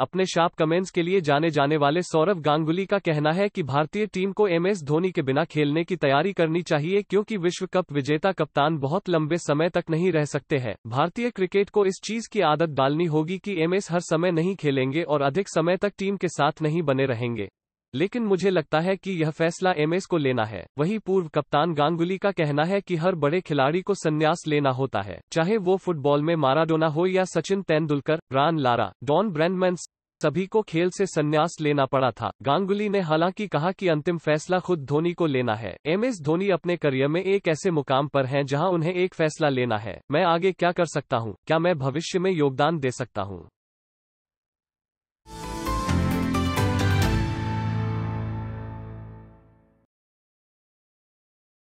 अपने sharp comments के लिए जाने जाने वाले सौरव गांगुली का कहना है कि भारतीय टीम को एमएस धोनी के बिना खेलने की तैयारी करनी चाहिए क्योंकि विश्व कप विजेता कप्तान बहुत लंबे समय तक नहीं रह सकते हैं भारतीय क्रिकेट को इस चीज की आदत डालनी होगी कि एमएस हर समय नहीं खेलेंगे और अधिक समय तक टीम के साथ नहीं बने रहेंगे लेकिन मुझे लगता है कि यह फैसला एमएस को लेना है वही पूर्व कप्तान गांगुली का कहना है कि हर बड़े खिलाड़ी को संन्यास लेना होता है चाहे वो फुटबॉल में माराडोना हो या Sachin Tendulkar Brian Lara Don Bradman सभी को खेल से संन्यास लेना पड़ा था गांगुली ने हालांकि कहा कि अंतिम फैसला खुद धोनी को लेना है एम एस धोनी अपने करियर में एक ऐसे मुकाम पर हैं जहां उन्हें एक फैसला लेना है मैं आगे क्या कर सकता हूं? क्या मैं भविष्य में योगदान दे सकता हूं?